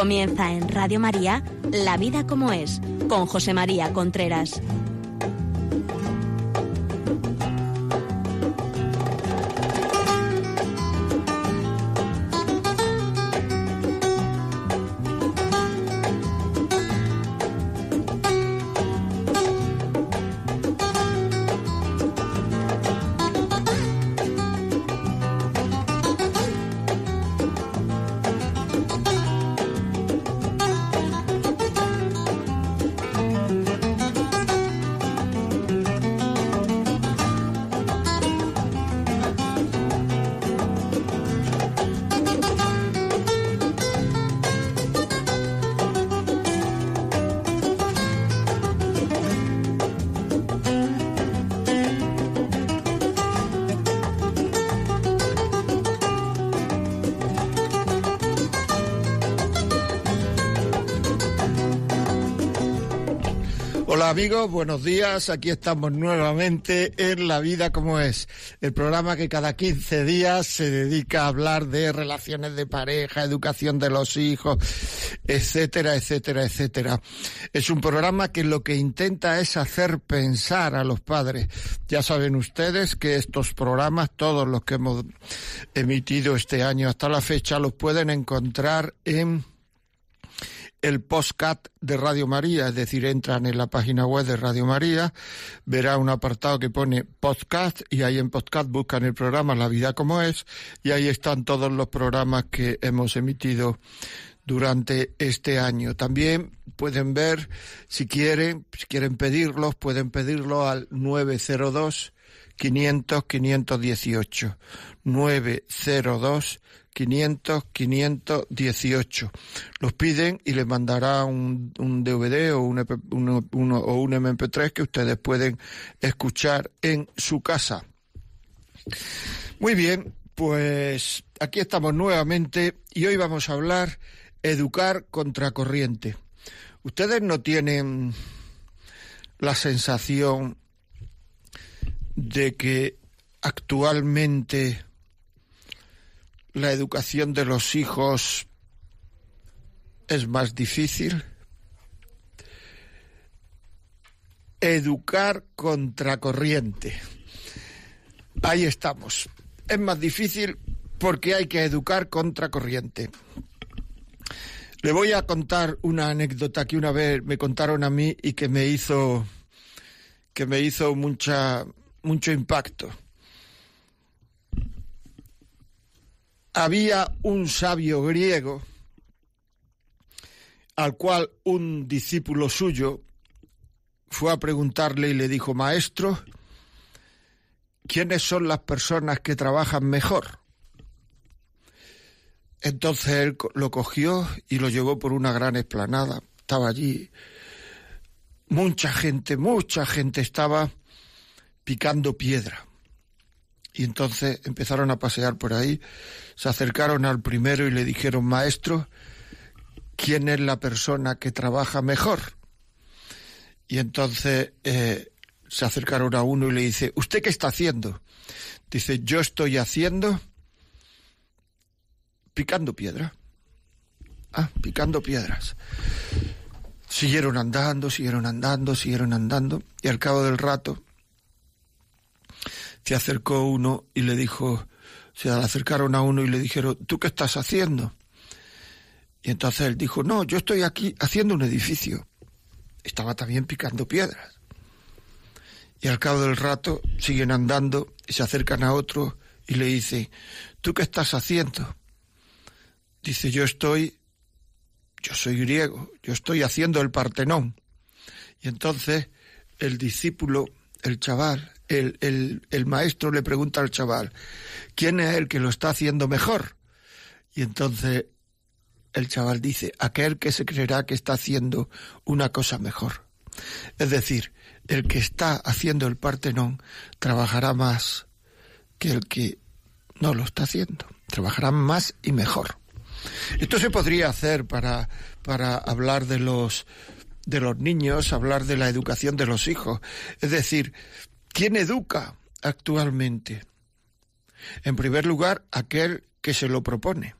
Comienza en Radio María, La Vida como es, con José María Contreras. amigos, buenos días. Aquí estamos nuevamente en La Vida como es, el programa que cada 15 días se dedica a hablar de relaciones de pareja, educación de los hijos, etcétera, etcétera, etcétera. Es un programa que lo que intenta es hacer pensar a los padres. Ya saben ustedes que estos programas, todos los que hemos emitido este año hasta la fecha, los pueden encontrar en el postcat de Radio María, es decir, entran en la página web de Radio María, verá un apartado que pone podcast y ahí en podcast buscan el programa La vida como es y ahí están todos los programas que hemos emitido durante este año. También pueden ver, si quieren, si quieren pedirlos, pueden pedirlo al 902 500 518 902 500 518. Los piden y les mandará un, DVD o un, o un MP3 que ustedes pueden escuchar en su casa. Muy bien, pues aquí estamos nuevamente y hoy vamos a hablar educar contracorriente. Ustedes no tienen la sensación de que actualmente la educación de los hijos es más difícil. Educar contracorriente. Ahí estamos. Es más difícil porque hay que educar contracorriente. Le voy a contar una anécdota que una vez me contaron a mí y que me hizo que me hizo mucha mucho impacto. Había un sabio griego al cual un discípulo suyo fue a preguntarle y le dijo, Maestro, ¿quiénes son las personas que trabajan mejor? Entonces él lo cogió y lo llevó por una gran explanada. Estaba allí mucha gente, mucha gente estaba picando piedra y entonces empezaron a pasear por ahí, se acercaron al primero y le dijeron, maestro, ¿quién es la persona que trabaja mejor? Y entonces eh, se acercaron a uno y le dice, ¿usted qué está haciendo? Dice, yo estoy haciendo picando piedra. Ah, picando piedras. Siguieron andando, siguieron andando, siguieron andando, y al cabo del rato se acercó uno y le dijo, se acercaron a uno y le dijeron, ¿tú qué estás haciendo? Y entonces él dijo, no, yo estoy aquí haciendo un edificio. Estaba también picando piedras. Y al cabo del rato siguen andando y se acercan a otro y le dicen, ¿tú qué estás haciendo? Dice, yo estoy, yo soy griego, yo estoy haciendo el Partenón. Y entonces el discípulo, el chaval, el, maestro le pregunta al chaval, ¿quién es el que lo está haciendo mejor? Y entonces el chaval dice, aquel que se creerá que está haciendo una cosa mejor. Es decir, el que está haciendo el Partenón trabajará más que el que no lo está haciendo. Trabajará más y mejor. Esto se podría hacer para, para hablar de los, de los niños, hablar de la educación de los hijos. Es decir, ¿Quién educa actualmente? En primer lugar, aquel que se lo propone,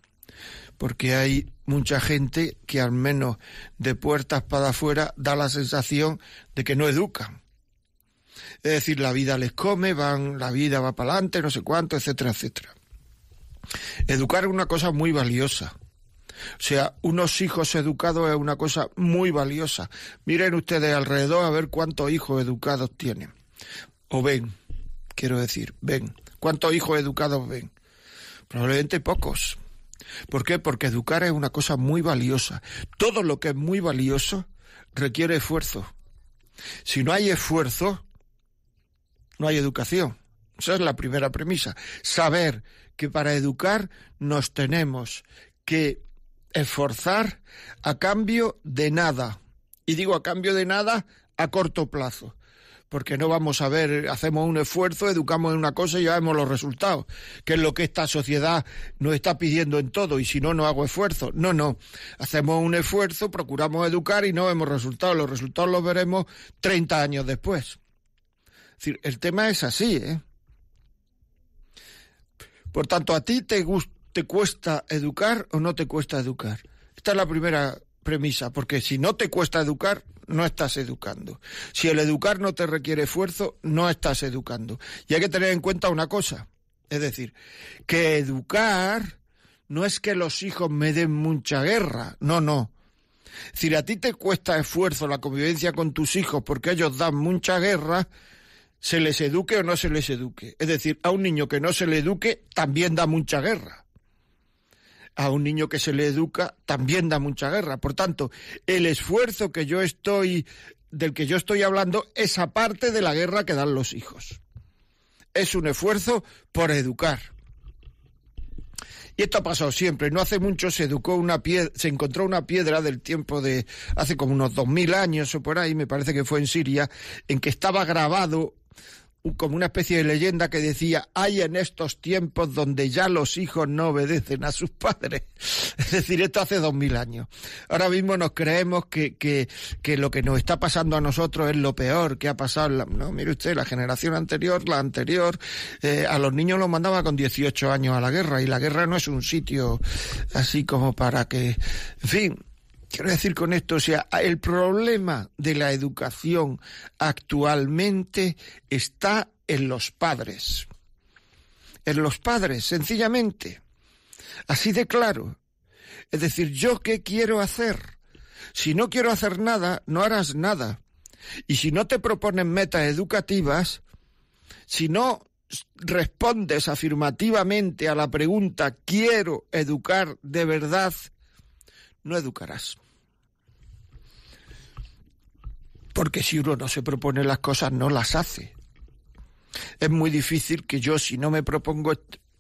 porque hay mucha gente que al menos de puertas para afuera da la sensación de que no educan. Es decir, la vida les come, van, la vida va para adelante, no sé cuánto, etcétera, etcétera. Educar es una cosa muy valiosa. O sea, unos hijos educados es una cosa muy valiosa. Miren ustedes alrededor a ver cuántos hijos educados tienen. O ven, quiero decir, ven. ¿Cuántos hijos educados ven? Probablemente pocos. ¿Por qué? Porque educar es una cosa muy valiosa. Todo lo que es muy valioso requiere esfuerzo. Si no hay esfuerzo, no hay educación. Esa es la primera premisa. Saber que para educar nos tenemos que esforzar a cambio de nada. Y digo a cambio de nada a corto plazo porque no vamos a ver, hacemos un esfuerzo, educamos en una cosa y ya vemos los resultados, que es lo que esta sociedad nos está pidiendo en todo, y si no, no hago esfuerzo. No, no, hacemos un esfuerzo, procuramos educar y no vemos resultados, los resultados los veremos 30 años después. Es decir, el tema es así, ¿eh? Por tanto, ¿a ti te, te cuesta educar o no te cuesta educar? Esta es la primera premisa, porque si no te cuesta educar, no estás educando. Si el educar no te requiere esfuerzo, no estás educando. Y hay que tener en cuenta una cosa, es decir, que educar no es que los hijos me den mucha guerra, no, no. Si a ti te cuesta esfuerzo la convivencia con tus hijos porque ellos dan mucha guerra, se les eduque o no se les eduque. Es decir, a un niño que no se le eduque también da mucha guerra a un niño que se le educa también da mucha guerra. Por tanto, el esfuerzo que yo estoy del que yo estoy hablando es aparte de la guerra que dan los hijos. Es un esfuerzo por educar. Y esto ha pasado siempre. No hace mucho se educó una piedra, se encontró una piedra del tiempo de hace como unos dos mil años o por ahí, me parece que fue en Siria, en que estaba grabado como una especie de leyenda que decía, hay en estos tiempos donde ya los hijos no obedecen a sus padres. Es decir, esto hace dos mil años. Ahora mismo nos creemos que, que, lo que nos está pasando a nosotros es lo peor que ha pasado. No, mire usted, la generación anterior, la anterior, eh, a los niños los mandaba con 18 años a la guerra y la guerra no es un sitio así como para que, en fin, Quiero decir con esto, o sea, el problema de la educación actualmente está en los padres. En los padres, sencillamente. Así de claro. Es decir, ¿yo qué quiero hacer? Si no quiero hacer nada, no harás nada. Y si no te proponen metas educativas, si no respondes afirmativamente a la pregunta ¿quiero educar de verdad? no educarás. Porque si uno no se propone las cosas, no las hace. Es muy difícil que yo, si no me propongo,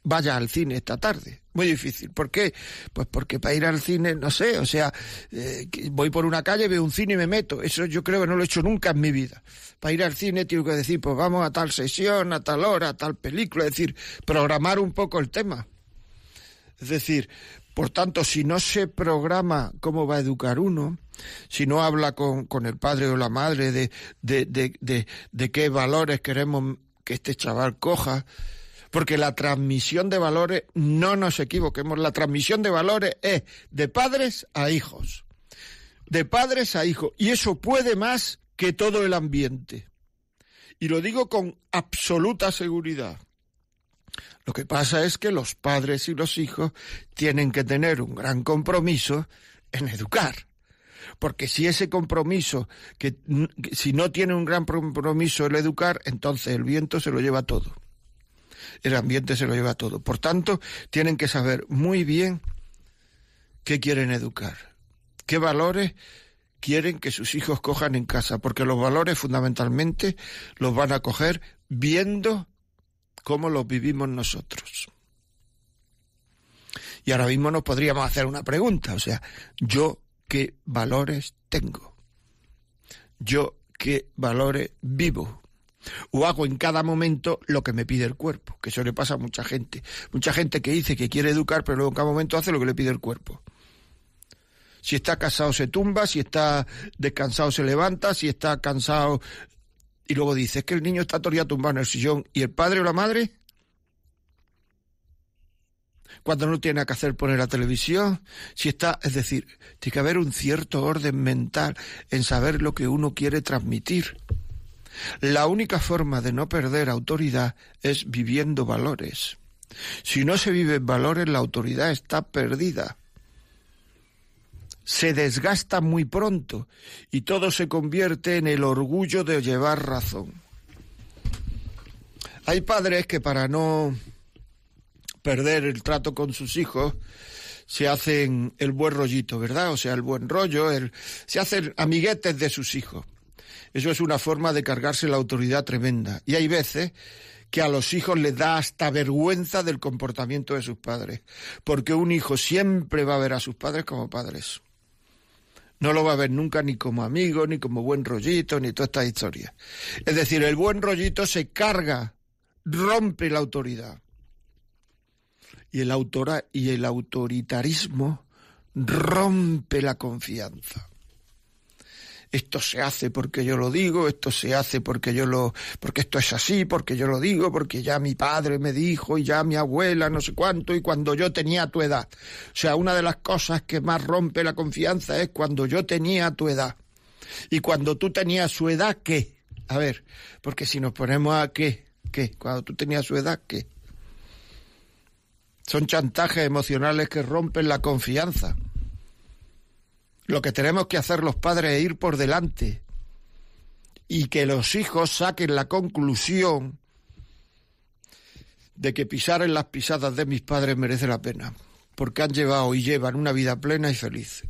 vaya al cine esta tarde. Muy difícil. ¿Por qué? Pues porque para ir al cine, no sé, o sea, eh, voy por una calle, veo un cine y me meto. Eso yo creo que no lo he hecho nunca en mi vida. Para ir al cine tengo que decir, pues vamos a tal sesión, a tal hora, a tal película, es decir, programar un poco el tema. Es decir, por tanto, si no se programa cómo va a educar uno, si no habla con, el padre o la madre de, de, qué valores queremos que este chaval coja, porque la transmisión de valores, no nos equivoquemos, la transmisión de valores es de padres a hijos, de padres a hijos, y eso puede más que todo el ambiente. Y lo digo con absoluta seguridad. Lo que pasa es que los padres y los hijos tienen que tener un gran compromiso en educar. Porque si ese compromiso, que, si no tiene un gran compromiso el educar, entonces el viento se lo lleva todo. El ambiente se lo lleva todo. Por tanto, tienen que saber muy bien qué quieren educar, qué valores quieren que sus hijos cojan en casa, porque los valores fundamentalmente los van a coger viendo cómo los vivimos nosotros. Y ahora mismo nos podríamos hacer una pregunta, o sea, ¿yo qué valores tengo? ¿Yo qué valores vivo? O hago en cada momento lo que me pide el cuerpo, que eso le pasa a mucha gente. Mucha gente que dice que quiere educar, pero luego en cada momento hace lo que le pide el cuerpo. Si está casado se tumba, si está descansado se levanta, si está cansado y luego dices que el niño está todavía tumbado en el sillón y el padre o la madre cuando no tiene que hacer poner la televisión, si está, es decir, tiene que haber un cierto orden mental en saber lo que uno quiere transmitir. La única forma de no perder autoridad es viviendo valores. Si no se viven valores, la autoridad está perdida se desgasta muy pronto y todo se convierte en el orgullo de llevar razón. Hay padres que para no perder el trato con sus hijos se hacen el buen rollito, ¿verdad? O sea, el buen rollo, se hacen amiguetes de sus hijos. Eso es una forma de cargarse la autoridad tremenda. Y hay veces que a los hijos les da hasta vergüenza del comportamiento de sus padres, porque un hijo siempre va a ver a sus padres como padres. No lo va a ver nunca ni como amigo, ni como buen rollito, ni toda esta historias. Es decir, el buen rollito se carga, rompe la autoridad. Y el, autora, y el autoritarismo rompe la confianza esto se hace porque yo lo digo, esto se hace porque yo lo, porque esto es así, porque yo lo digo, porque ya mi padre me dijo y ya mi abuela, no sé cuánto, y cuando yo tenía tu edad. O sea, una de las cosas que más rompe la confianza es cuando yo tenía tu edad. Y cuando tú tenías su edad, ¿qué? A ver, porque si nos ponemos a qué, qué, cuando tú tenías su edad, ¿qué? Son chantajes emocionales que rompen la confianza. Lo que tenemos que hacer los padres es ir por delante y que los hijos saquen la conclusión de que pisar en las pisadas de mis padres merece la pena, porque han llevado y llevan una vida plena y feliz,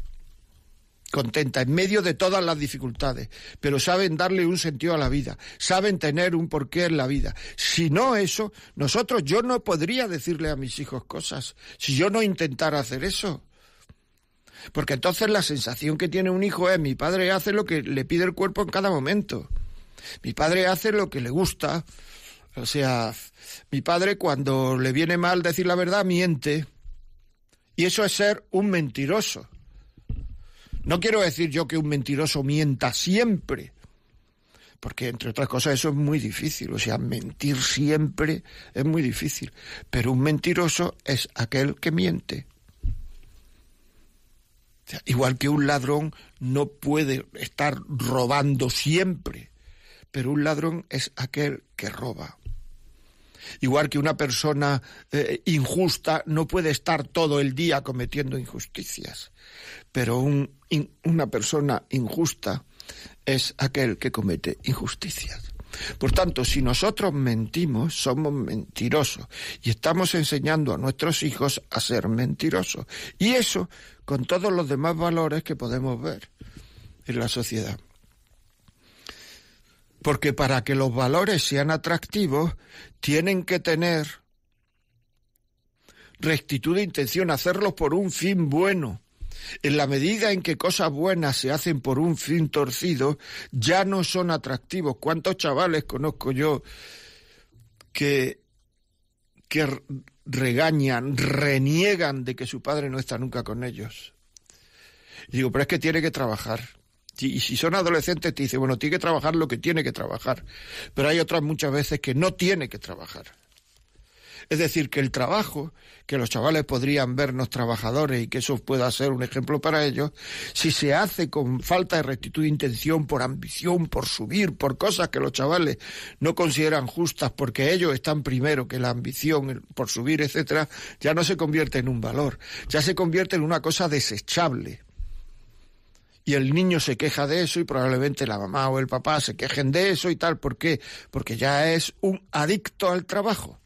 contenta, en medio de todas las dificultades, pero saben darle un sentido a la vida, saben tener un porqué en la vida. Si no eso, nosotros yo no podría decirle a mis hijos cosas, si yo no intentara hacer eso. Porque entonces la sensación que tiene un hijo es mi padre hace lo que le pide el cuerpo en cada momento. Mi padre hace lo que le gusta. O sea, mi padre cuando le viene mal decir la verdad miente. Y eso es ser un mentiroso. No quiero decir yo que un mentiroso mienta siempre. Porque, entre otras cosas, eso es muy difícil. O sea, mentir siempre es muy difícil. Pero un mentiroso es aquel que miente igual que un ladrón no puede estar robando siempre, pero un ladrón es aquel que roba. Igual que una persona eh, injusta no puede estar todo el día cometiendo injusticias, pero una persona injusta es aquel que comete injusticias. Por tanto, si nosotros mentimos, somos mentirosos y estamos enseñando a nuestros hijos a ser mentirosos. Y eso con todos los demás valores que podemos ver en la sociedad. Porque para que los valores sean atractivos, tienen que tener rectitud de intención, hacerlos por un fin bueno. En la medida en que cosas buenas se hacen por un fin torcido, ya no son atractivos. ¿Cuántos chavales conozco yo que, que regañan, reniegan de que su padre no está nunca con ellos. digo, pero es que tiene que trabajar. Y si son adolescentes, te dice, bueno, tiene que trabajar lo que tiene que trabajar. Pero hay otras muchas veces que no tiene que trabajar. Es decir, que el trabajo, que los chavales podrían vernos trabajadores y que eso pueda ser un ejemplo para ellos, si se hace con falta de rectitud de intención, por ambición, por subir, por cosas que los chavales no consideran justas porque ellos están primero que la ambición por subir, etcétera, ya no se convierte en un valor, ya se convierte en una cosa desechable y el niño se queja de eso y probablemente la mamá o el papá se quejen de eso y tal. ¿Por qué? Porque ya es un adicto al trabajo.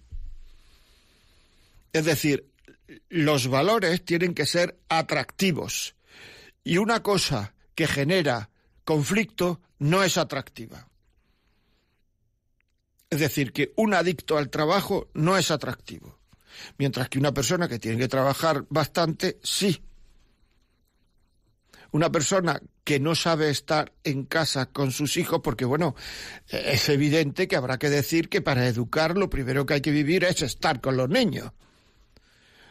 Es decir, los valores tienen que ser atractivos. Y una cosa que genera conflicto no es atractiva. Es decir, que un adicto al trabajo no es atractivo. Mientras que una persona que tiene que trabajar bastante, sí. Una persona que no sabe estar en casa con sus hijos, porque bueno, es evidente que habrá que decir que para educar lo primero que hay que vivir es estar con los niños.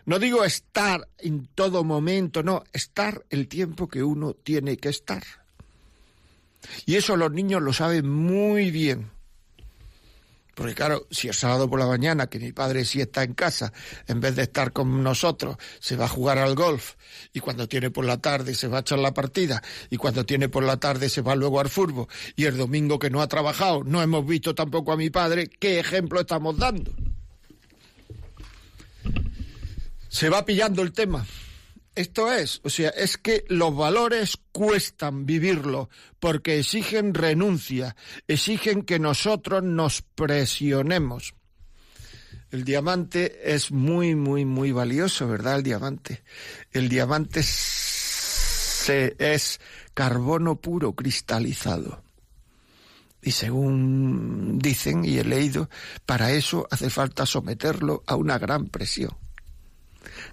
No digo estar en todo momento, no, estar el tiempo que uno tiene que estar. Y eso los niños lo saben muy bien. Porque claro, si es sábado por la mañana, que mi padre sí está en casa, en vez de estar con nosotros, se va a jugar al golf, y cuando tiene por la tarde se va a echar la partida, y cuando tiene por la tarde se va luego al fútbol, y el domingo que no ha trabajado, no hemos visto tampoco a mi padre, ¿qué ejemplo estamos dando? se va pillando el tema. Esto es, o sea, es que los valores cuestan vivirlo porque exigen renuncia, exigen que nosotros nos presionemos. El diamante es muy, muy, muy valioso, ¿verdad? El diamante. El diamante es carbono puro cristalizado. Y según dicen y he leído, para eso hace falta someterlo a una gran presión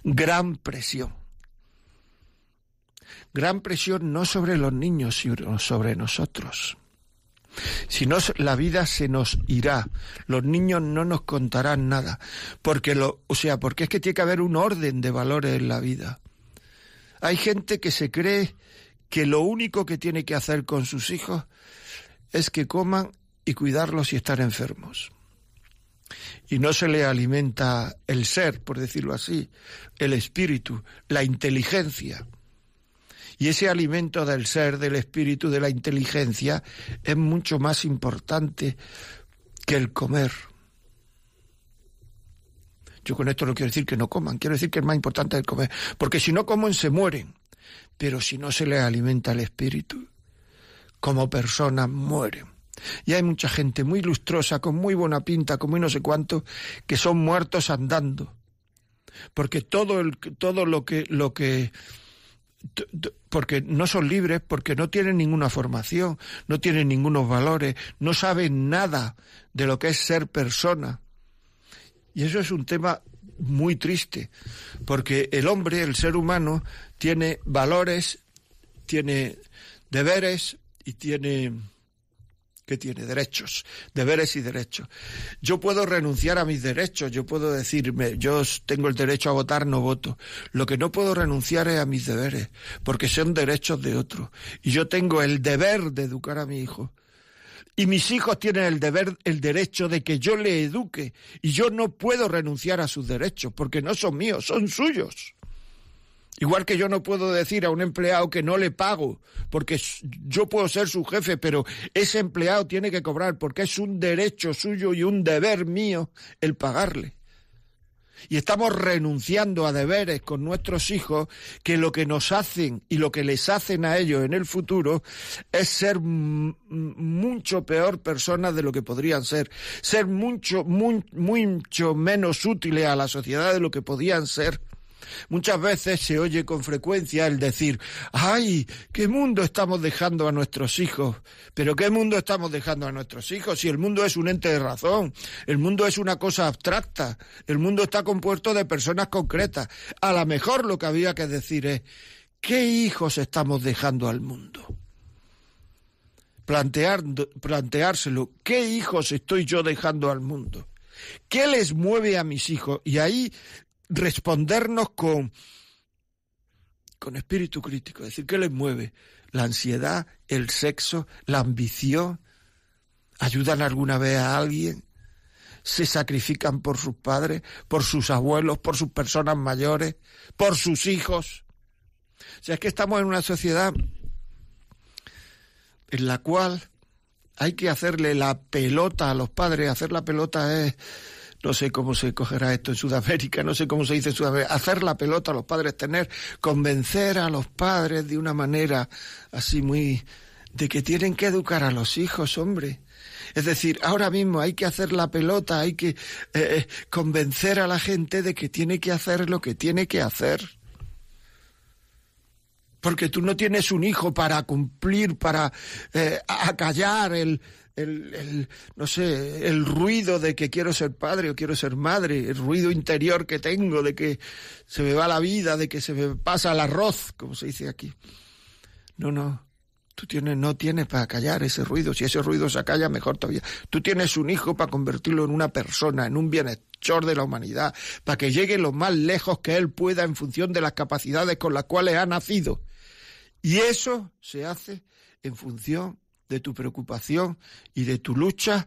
gran presión. Gran presión no sobre los niños, sino sobre nosotros. Si no, la vida se nos irá. Los niños no nos contarán nada. Porque lo, o sea, porque es que tiene que haber un orden de valores en la vida. Hay gente que se cree que lo único que tiene que hacer con sus hijos es que coman y cuidarlos y estar enfermos y no se le alimenta el ser, por decirlo así, el espíritu, la inteligencia. Y ese alimento del ser, del espíritu, de la inteligencia es mucho más importante que el comer. Yo con esto no quiero decir que no coman, quiero decir que es más importante el comer, porque si no comen se mueren, pero si no se les alimenta el espíritu, como personas mueren. Y hay mucha gente muy lustrosa, con muy buena pinta, con muy no sé cuánto, que son muertos andando. Porque todo, el, todo lo que... Lo que porque no son libres, porque no tienen ninguna formación, no tienen ningunos valores, no saben nada de lo que es ser persona. Y eso es un tema muy triste, porque el hombre, el ser humano, tiene valores, tiene deberes y tiene que tiene derechos, deberes y derechos. Yo puedo renunciar a mis derechos, yo puedo decirme, yo tengo el derecho a votar, no voto. Lo que no puedo renunciar es a mis deberes, porque son derechos de otros. Y yo tengo el deber de educar a mi hijo. Y mis hijos tienen el deber, el derecho de que yo le eduque. Y yo no puedo renunciar a sus derechos, porque no son míos, son suyos. Igual que yo no puedo decir a un empleado que no le pago, porque yo puedo ser su jefe, pero ese empleado tiene que cobrar, porque es un derecho suyo y un deber mío el pagarle. Y estamos renunciando a deberes con nuestros hijos que lo que nos hacen y lo que les hacen a ellos en el futuro es ser mucho peor personas de lo que podrían ser, ser mucho, muy, mucho menos útiles a la sociedad de lo que podían ser Muchas veces se oye con frecuencia el decir, ay, ¿qué mundo estamos dejando a nuestros hijos? Pero ¿qué mundo estamos dejando a nuestros hijos? Si el mundo es un ente de razón, el mundo es una cosa abstracta, el mundo está compuesto de personas concretas. A lo mejor lo que había que decir es, ¿qué hijos estamos dejando al mundo? planteárselo, ¿qué hijos estoy yo dejando al mundo? ¿Qué les mueve a mis hijos? Y ahí respondernos con, con espíritu crítico, es decir, ¿qué les mueve? La ansiedad, el sexo, la ambición, ayudan alguna vez a alguien, se sacrifican por sus padres, por sus abuelos, por sus personas mayores, por sus hijos. O sea, es que estamos en una sociedad en la cual hay que hacerle la pelota a los padres, hacer la pelota es no sé cómo se cogerá esto en Sudamérica, no sé cómo se dice en Sudamérica, hacer la pelota a los padres, tener, convencer a los padres de una manera así muy de que tienen que educar a los hijos, hombre. Es decir, ahora mismo hay que hacer la pelota, hay que eh, eh, convencer a la gente de que tiene que hacer lo que tiene que hacer. Porque tú no tienes un hijo para cumplir, para eh, acallar el, el, el, no sé, el ruido de que quiero ser padre o quiero ser madre, el ruido interior que tengo de que se me va la vida, de que se me pasa el arroz, como se dice aquí. No, no. Tú tienes, no tienes para callar ese ruido. Si ese ruido se calla, mejor todavía. Tú tienes un hijo para convertirlo en una persona, en un bienhechor de la humanidad, para que llegue lo más lejos que él pueda en función de las capacidades con las cuales ha nacido. Y eso se hace en función de tu preocupación y de tu lucha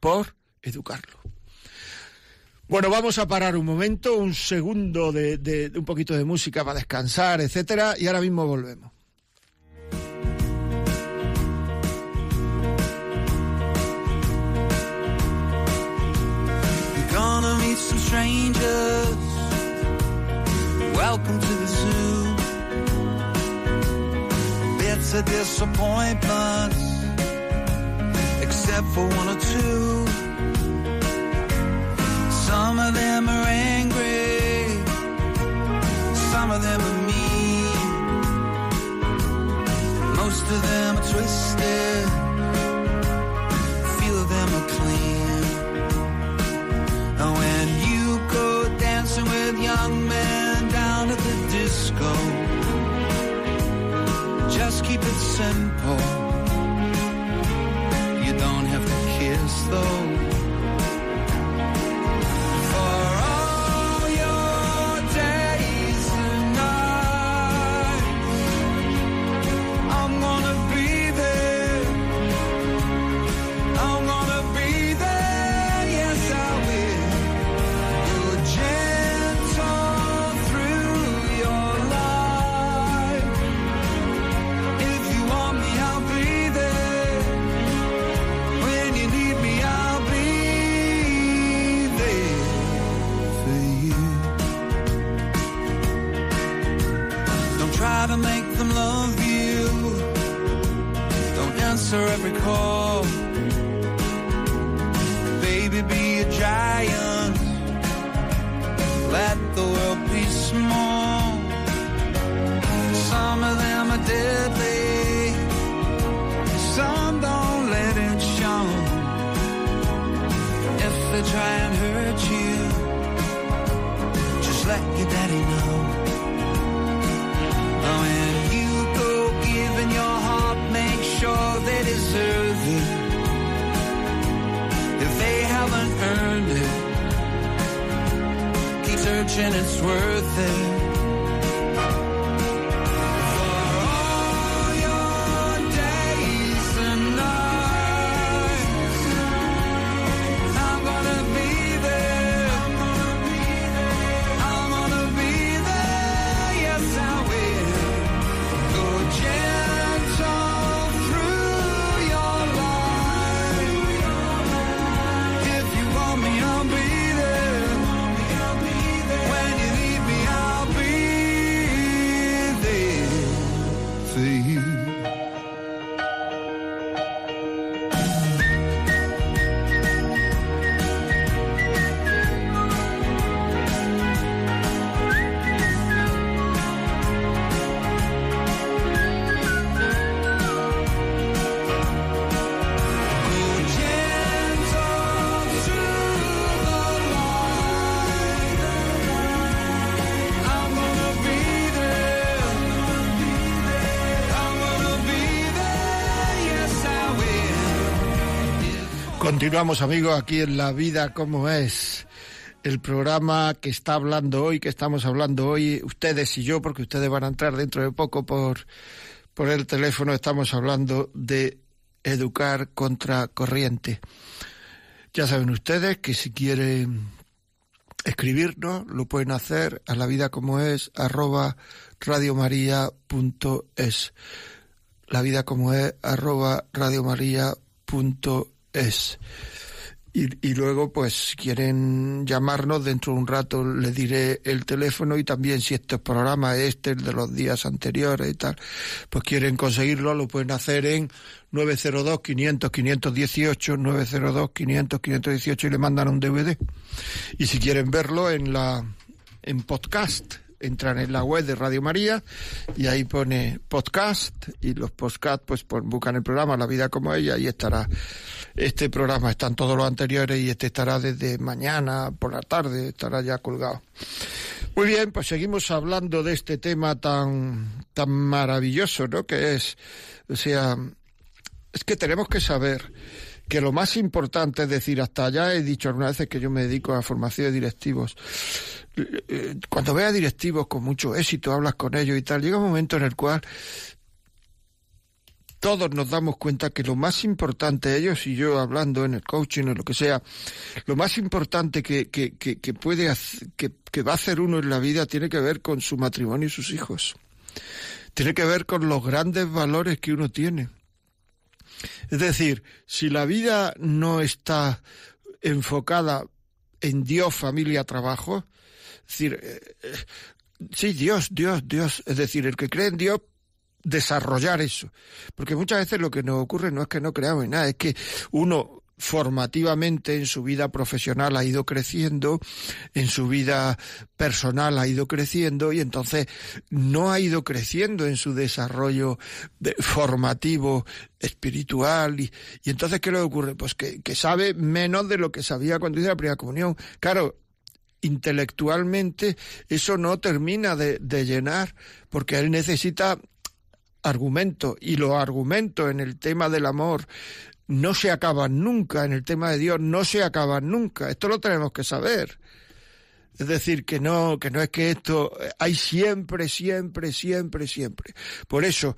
por educarlo. Bueno, vamos a parar un momento, un segundo de, un poquito de música para descansar, etcétera, y ahora mismo volvemos. Welcome to the zoo. except for one or two. Some of them are angry, some of them are mean. Most of them are twisted, few of them are clean. when you go dancing with young men down at the disco, just keep it simple. as though try and hurt you. Just let your daddy know. Oh, when you go giving your heart, make sure they deserve it. If they haven't earned it, keep searching, it's worth it. Continuamos amigos aquí en La Vida como es. El programa que está hablando hoy, que estamos hablando hoy, ustedes y yo, porque ustedes van a entrar dentro de poco por, por el teléfono, estamos hablando de educar contra corriente. Ya saben ustedes que si quieren escribirnos, lo pueden hacer a la vida como es, arroba radiomaria.es. La vida como es, arroba es. Y, luego, pues, quieren llamarnos, dentro de un rato le diré el teléfono y también si este programa este, el de los días anteriores y tal, pues quieren conseguirlo, lo pueden hacer en 902-500-518, 902-500-518 y le mandan un DVD. Y si quieren verlo en la en podcast, entran en la web de Radio María y ahí pone podcast y los podcast pues, pues buscan el programa La vida como ella y estará este programa, están todos los anteriores y este estará desde mañana por la tarde, estará ya colgado. Muy bien, pues seguimos hablando de este tema tan tan maravilloso, ¿no? que es o sea, es que tenemos que saber que lo más importante, es decir, hasta ya he dicho algunas veces que yo me dedico a formación de directivos. Eh, eh, cuando veas directivos con mucho éxito, hablas con ellos y tal, llega un momento en el cual todos nos damos cuenta que lo más importante, ellos y yo hablando en el coaching o lo que sea, lo más importante que, que, que, puede que va a hacer uno en la vida tiene que ver con su matrimonio y sus hijos. Tiene que ver con los grandes valores que uno tiene es decir, si la vida no está enfocada en Dios, familia, trabajo, es decir, eh, eh, sí, Dios, Dios, Dios, es decir, el que cree en Dios desarrollar eso. Porque muchas veces lo que nos ocurre no es que no creamos en nada, es que uno formativamente en su vida profesional ha ido creciendo, en su vida personal ha ido creciendo y entonces no ha ido creciendo en su desarrollo formativo, espiritual. Y, entonces, ¿qué le ocurre? Pues que, sabe menos de lo que sabía cuando hizo la primera comunión. Claro, intelectualmente eso no termina de, de llenar porque él necesita argumento y los argumentos en el tema del amor, no se acaban nunca, en el tema de Dios no se acaban nunca, esto lo tenemos que saber. Es decir, que no, que no es que esto, eh, hay siempre, siempre, siempre, siempre. Por eso,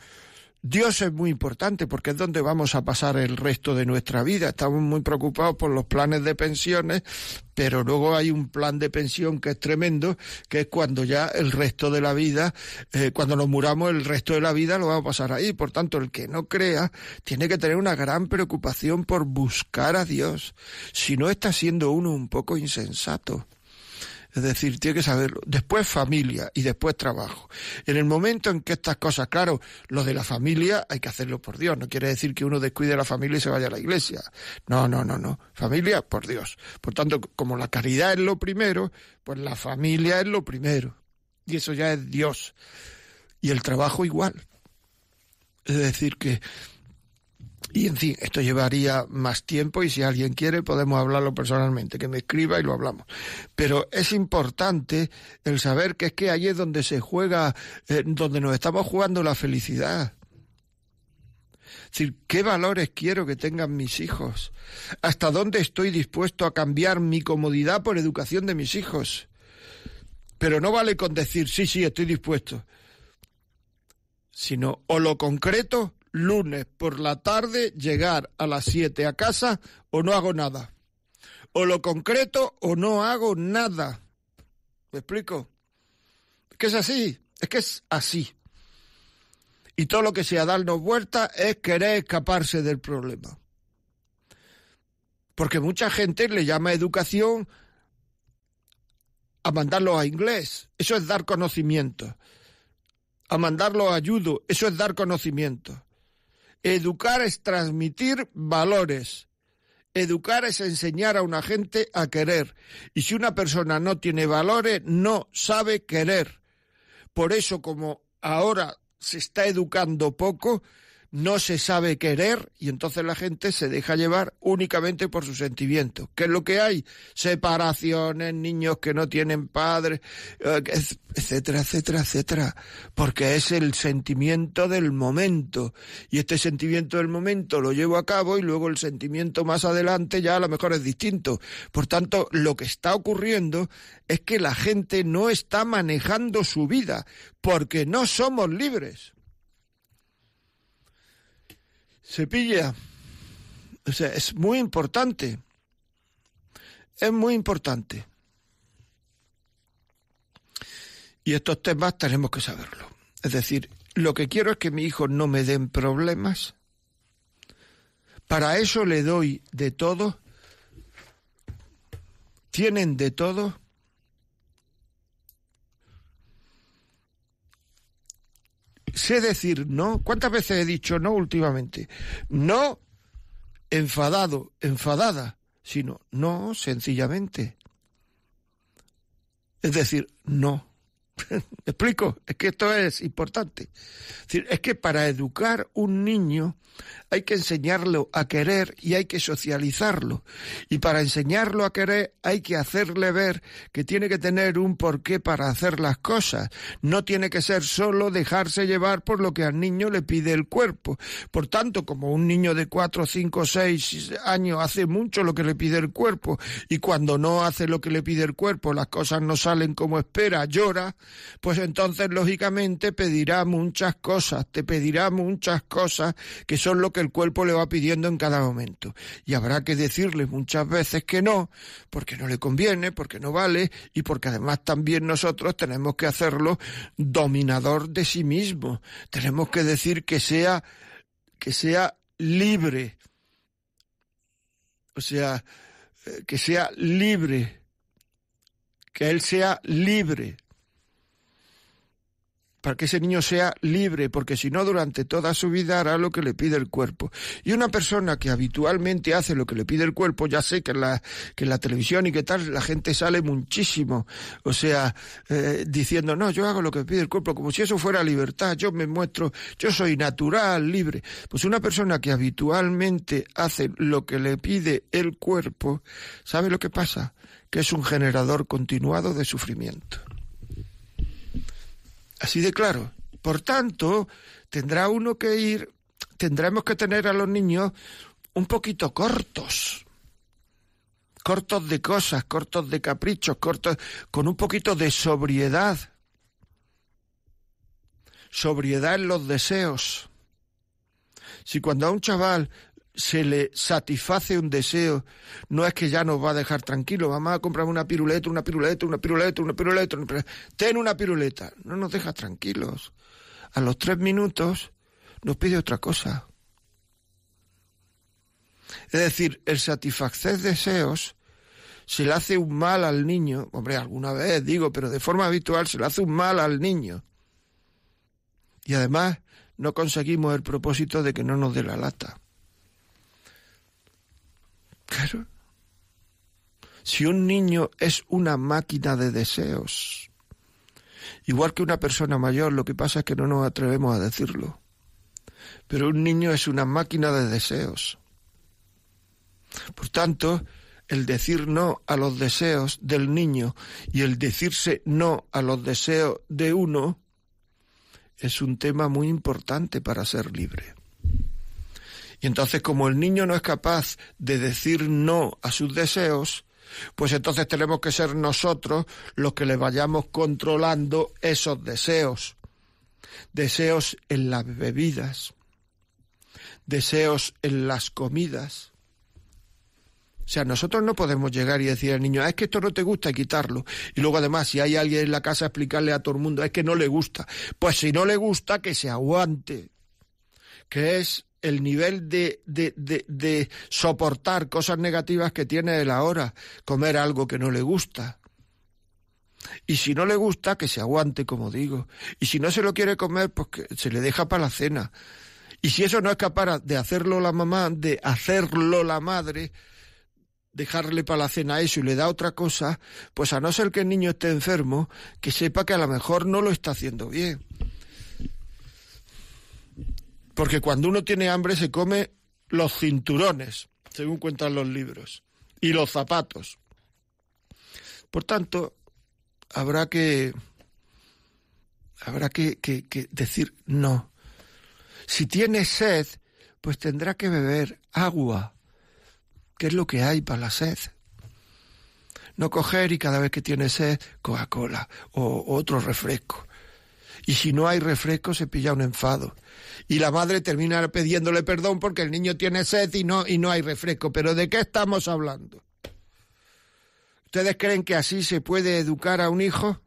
Dios es muy importante porque es donde vamos a pasar el resto de nuestra vida. Estamos muy preocupados por los planes de pensiones, pero luego hay un plan de pensión que es tremendo, que es cuando ya el resto de la vida, eh, cuando nos muramos, el resto de la vida lo vamos a pasar ahí. Por tanto, el que no crea tiene que tener una gran preocupación por buscar a Dios. Si no está siendo uno un poco insensato. Es decir, tiene que saberlo. Después familia y después trabajo. En el momento en que estas cosas, claro, lo de la familia hay que hacerlo por Dios. No quiere decir que uno descuide la familia y se vaya a la iglesia. No, no, no, no. Familia por Dios. Por tanto, como la caridad es lo primero, pues la familia es lo primero. Y eso ya es Dios. Y el trabajo igual. Es decir, que y en fin, esto llevaría más tiempo y si alguien quiere podemos hablarlo personalmente, que me escriba y lo hablamos. Pero es importante el saber que es que ahí es donde se juega, eh, donde nos estamos jugando la felicidad. Es decir, ¿qué valores quiero que tengan mis hijos? ¿Hasta dónde estoy dispuesto a cambiar mi comodidad por educación de mis hijos? Pero no vale con decir, sí, sí, estoy dispuesto. Sino, o lo concreto lunes por la tarde llegar a las 7 a casa o no hago nada. O lo concreto o no hago nada. ¿Me explico? Es que es así, es que es así. Y todo lo que sea darnos vuelta es querer escaparse del problema. Porque mucha gente le llama educación a mandarlo a inglés. Eso es dar conocimiento. A mandarlo a ayudo. Eso es dar conocimiento. Educar es transmitir valores. Educar es enseñar a una gente a querer. Y si una persona no tiene valores, no sabe querer. Por eso, como ahora se está educando poco, no se sabe querer y entonces la gente se deja llevar únicamente por sus sentimientos. ¿Qué es lo que hay? Separaciones, niños que no tienen padres, eh, etcétera, etcétera, etcétera. Porque es el sentimiento del momento. Y este sentimiento del momento lo llevo a cabo y luego el sentimiento más adelante ya a lo mejor es distinto. Por tanto, lo que está ocurriendo es que la gente no está manejando su vida porque no somos libres. Cepilla, o sea, es muy importante. Es muy importante. Y estos temas tenemos que saberlo. Es decir, lo que quiero es que mi hijo no me den problemas. Para eso le doy de todo. Tienen de todo sé decir no. ¿Cuántas veces he dicho no últimamente? No enfadado, enfadada, sino no sencillamente. Es decir, no. explico? Es que esto es importante. Es, que para educar un niño hay que enseñarlo a querer y hay que socializarlo. Y para enseñarlo a querer hay que hacerle ver que tiene que tener un porqué para hacer las cosas. No tiene que ser solo dejarse llevar por lo que al niño le pide el cuerpo. Por tanto, como un niño de 4, 5, 6 años hace mucho lo que le pide el cuerpo y cuando no hace lo que le pide el cuerpo las cosas no salen como espera, llora, pues entonces lógicamente pedirá muchas cosas, te pedirá muchas cosas que son lo que el cuerpo le va pidiendo en cada momento. Y habrá que decirle muchas veces que no, porque no le conviene, porque no vale y porque además también nosotros tenemos que hacerlo dominador de sí mismo. Tenemos que decir que sea que sea libre. O sea, eh, que sea libre. Que él sea libre, para que ese niño sea libre, porque si no durante toda su vida hará lo que le pide el cuerpo. Y una persona que habitualmente hace lo que le pide el cuerpo, ya sé que en la, televisión y que tal, la gente sale muchísimo, o sea, eh, diciendo, no, yo hago lo que me pide el cuerpo, como si eso fuera libertad, yo me muestro, yo soy natural, libre. Pues una persona que habitualmente hace lo que le pide el cuerpo, ¿sabe lo que pasa? Que es un generador continuado de sufrimiento. Así de claro. Por tanto, tendrá uno que ir, tendremos que tener a los niños un poquito cortos. Cortos de cosas, cortos de caprichos, cortos con un poquito de sobriedad. Sobriedad en los deseos. Si cuando a un chaval se le satisface un deseo, no es que ya nos va a dejar tranquilos, vamos a comprar una piruleta, una piruleta, una piruleta, una piruleta, una piruleta. ten una piruleta, no nos deja tranquilos. A los tres minutos nos pide otra cosa. Es decir, el satisfacer deseos se le hace un mal al niño, hombre, alguna vez digo, pero de forma habitual se le hace un mal al niño. Y además no conseguimos el propósito de que no nos dé la lata. Claro. Si un niño es una máquina de deseos, igual que una persona mayor, lo que pasa es que no nos atrevemos a decirlo. Pero un niño es una máquina de deseos. Por tanto, el decir no a los deseos del niño y el decirse no a los deseos de uno es un tema muy importante para ser libre. Y entonces como el niño no es capaz de decir no a sus deseos, pues entonces tenemos que ser nosotros los que le vayamos controlando esos deseos. Deseos en las bebidas, deseos en las comidas. O sea, nosotros no podemos llegar y decir al niño, ah, es que esto no te gusta, quitarlo. Y luego además, si hay alguien en la casa, explicarle a todo el mundo, es que no le gusta. Pues si no le gusta, que se aguante. Que es el nivel de, de, de, soportar cosas negativas que tiene él ahora, comer algo que no le gusta. Y si no le gusta, que se aguante, como digo. Y si no se lo quiere comer, pues que se le deja para la cena. Y si eso no es capaz de hacerlo la mamá, de hacerlo la madre, dejarle para la cena eso y le da otra cosa, pues a no ser que el niño esté enfermo, que sepa que a lo mejor no lo está haciendo bien. Porque cuando uno tiene hambre se come los cinturones, según cuentan los libros, y los zapatos. Por tanto, habrá que habrá que, decir no. Si tiene sed, pues tendrá que beber agua, que es lo que hay para la sed. No coger y cada vez que tiene sed, Coca-Cola o otro refresco. Y si no hay refresco, se pilla un enfado. Y la madre termina pidiéndole perdón porque el niño tiene sed y no, y no hay refresco. Pero ¿de qué estamos hablando? ¿Ustedes creen que así se puede educar a un hijo?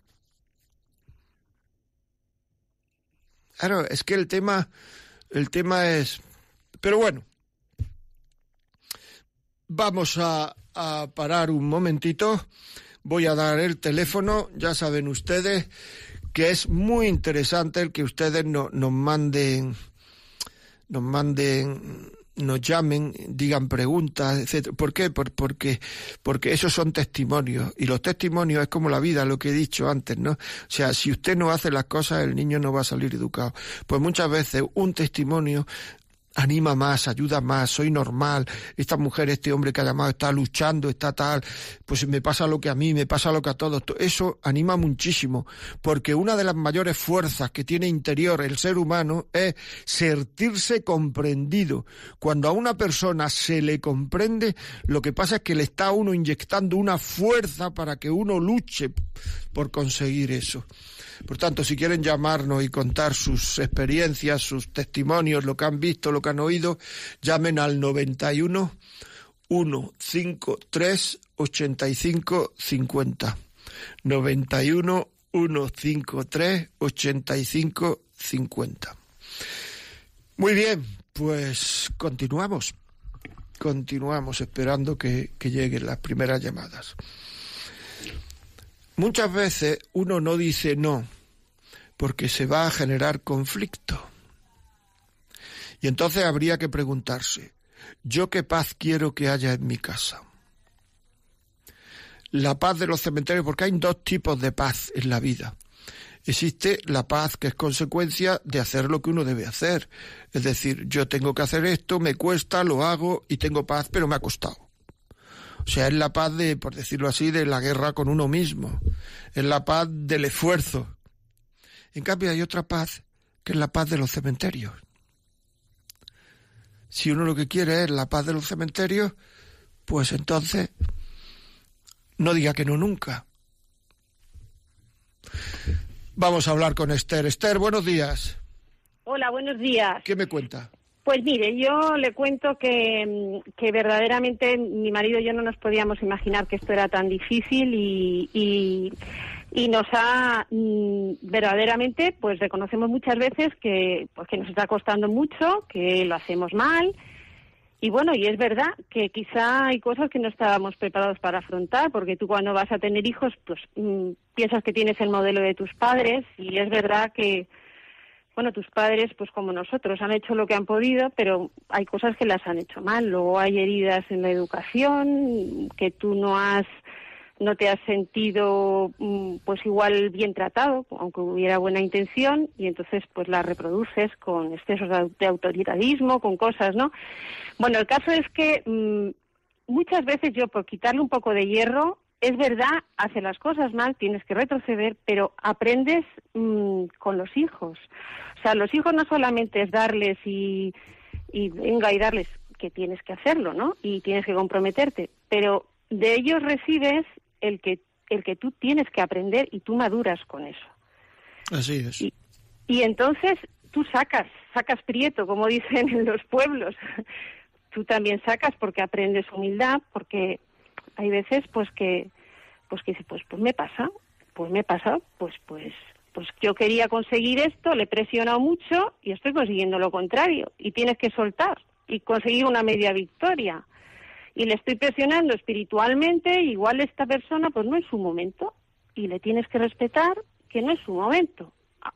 Claro, es que el tema, el tema es... Pero bueno, vamos a, a parar un momentito. Voy a dar el teléfono, ya saben ustedes, que es muy interesante el que ustedes nos manden, nos manden nos llamen, digan preguntas, etcétera. ¿Por qué? Por, porque, porque esos son testimonios. Y los testimonios es como la vida, lo que he dicho antes, ¿no? O sea, si usted no hace las cosas, el niño no va a salir educado. Pues muchas veces un testimonio anima más, ayuda más, soy normal, esta mujer, este hombre que ha llamado está luchando, está tal, pues me pasa lo que a mí, me pasa lo que a todos. Eso anima muchísimo, porque una de las mayores fuerzas que tiene interior el ser humano es sentirse comprendido. Cuando a una persona se le comprende, lo que pasa es que le está a uno inyectando una fuerza para que uno luche por conseguir eso. Por tanto, si quieren llamarnos y contar sus experiencias, sus testimonios, lo que han visto, lo que han oído, llamen al 91 153 85 50. 91 153 85 50. Muy bien, pues continuamos. Continuamos esperando que, que lleguen las primeras llamadas. Muchas veces uno no dice no porque se va a generar conflicto. Y entonces habría que preguntarse, ¿yo qué paz quiero que haya en mi casa? La paz de los cementerios, porque hay dos tipos de paz en la vida. Existe la paz que es consecuencia de hacer lo que uno debe hacer. Es decir, yo tengo que hacer esto, me cuesta, lo hago y tengo paz, pero me ha costado. O sea, es la paz de, por decirlo así, de la guerra con uno mismo. Es la paz del esfuerzo. En cambio, hay otra paz que es la paz de los cementerios. Si uno lo que quiere es la paz de los cementerios, pues entonces no diga que no nunca. Vamos a hablar con Esther. Esther, buenos días. Hola, buenos días. ¿Qué me cuenta? Pues mire, yo le cuento que, verdaderamente mi marido y yo no nos podíamos imaginar que esto era tan difícil y y nos ha mm, verdaderamente pues reconocemos muchas veces que pues que nos está costando mucho que lo hacemos mal y bueno y es verdad que quizá hay cosas que no estábamos preparados para afrontar porque tú cuando vas a tener hijos pues mm, piensas que tienes el modelo de tus padres y es verdad que bueno, tus padres, pues como nosotros, han hecho lo que han podido, pero hay cosas que las han hecho mal. Luego hay heridas en la educación que tú no has no te has sentido mm, pues igual bien tratado, aunque hubiera buena intención, y entonces pues la reproduces con excesos de autoritarismo, con cosas, ¿no? Bueno, el caso es que mm, muchas veces yo por quitarle un poco de hierro, es verdad, hace las cosas mal, tienes que retroceder, pero aprendes mm, con los hijos. O sea, los hijos no solamente es darles y, y venga y darles que tienes que hacerlo, ¿no? Y tienes que comprometerte, pero de ellos recibes el que, el que tú tienes que aprender y tú maduras con eso. Así es. Y, entonces tú sacas, sacas prieto, como dicen en los pueblos. Tú también sacas porque aprendes humildad, porque hay veces pues que pues que dice, pues pues me pasa, pues me pasa, pues pues pues yo quería conseguir esto, le he presionado mucho y estoy consiguiendo lo contrario y tienes que soltar y conseguir una media victoria y le estoy presionando espiritualmente, igual esta persona pues no es su momento y le tienes que respetar que no es su momento. Ah,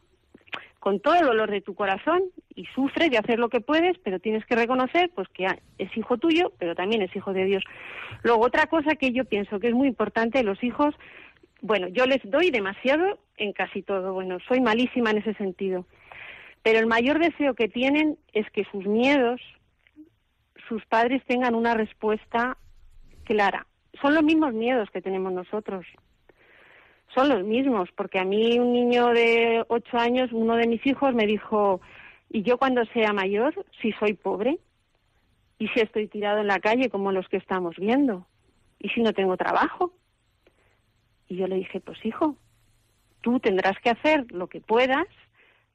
con todo el dolor de tu corazón y sufre de hacer lo que puedes, pero tienes que reconocer pues que ah, es hijo tuyo, pero también es hijo de Dios. Luego otra cosa que yo pienso que es muy importante, los hijos, bueno, yo les doy demasiado en casi todo, bueno, soy malísima en ese sentido. Pero el mayor deseo que tienen es que sus miedos, sus padres tengan una respuesta clara. Son los mismos miedos que tenemos nosotros. Son los mismos, porque a mí un niño de ocho años, uno de mis hijos, me dijo, ¿y yo cuando sea mayor, si soy pobre? ¿Y si estoy tirado en la calle como los que estamos viendo? ¿Y si no tengo trabajo? Y yo le dije, pues hijo, tú tendrás que hacer lo que puedas